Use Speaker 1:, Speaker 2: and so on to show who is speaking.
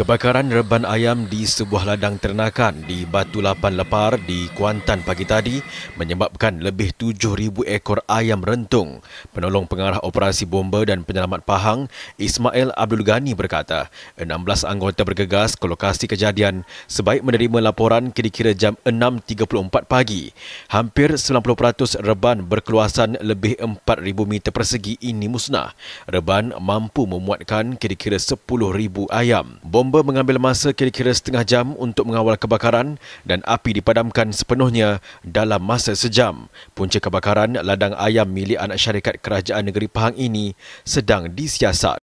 Speaker 1: Kebakaran reban ayam di sebuah ladang ternakan di Batu Lapan Lepar di Kuantan pagi tadi menyebabkan lebih 7,000 ekor ayam rentung. Penolong pengarah operasi bomba dan penyelamat Pahang, Ismail Abdul Ghani berkata, 16 anggota bergegas ke lokasi kejadian sebaik menerima laporan kira-kira jam 6.34 pagi. Hampir 90% reban berkeluasan lebih 4,000 meter persegi ini musnah. Reban mampu memuatkan kira-kira 10,000 ayam. Bomba bomba mengambil masa kira-kira setengah jam untuk mengawal kebakaran dan api dipadamkan sepenuhnya dalam masa sejam. Punca kebakaran ladang ayam milik anak syarikat Kerajaan Negeri Pahang ini sedang disiasat.